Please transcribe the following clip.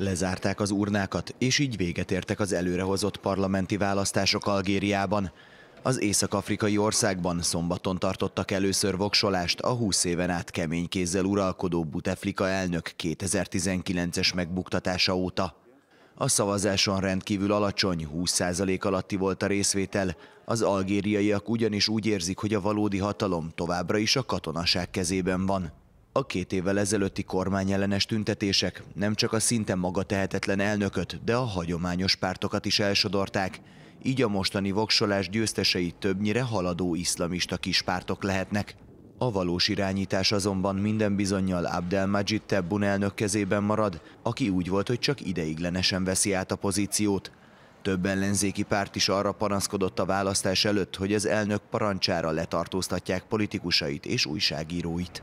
Lezárták az urnákat, és így véget értek az előrehozott parlamenti választások Algériában. Az észak-afrikai országban szombaton tartottak először voksolást a 20 éven át kemény kézzel uralkodó Buteflika elnök 2019-es megbuktatása óta. A szavazáson rendkívül alacsony, 20% alatti volt a részvétel, az algériaiak ugyanis úgy érzik, hogy a valódi hatalom továbbra is a katonaság kezében van. A két évvel ezelőtti ellenes tüntetések nem csak a szinten maga tehetetlen elnököt, de a hagyományos pártokat is elsodorták. Így a mostani voksolás győztesei többnyire haladó iszlamista kispártok lehetnek. A valós irányítás azonban minden bizonyal Abdelmajid Tebbun elnök kezében marad, aki úgy volt, hogy csak ideiglenesen veszi át a pozíciót. Több ellenzéki párt is arra panaszkodott a választás előtt, hogy az elnök parancsára letartóztatják politikusait és újságíróit.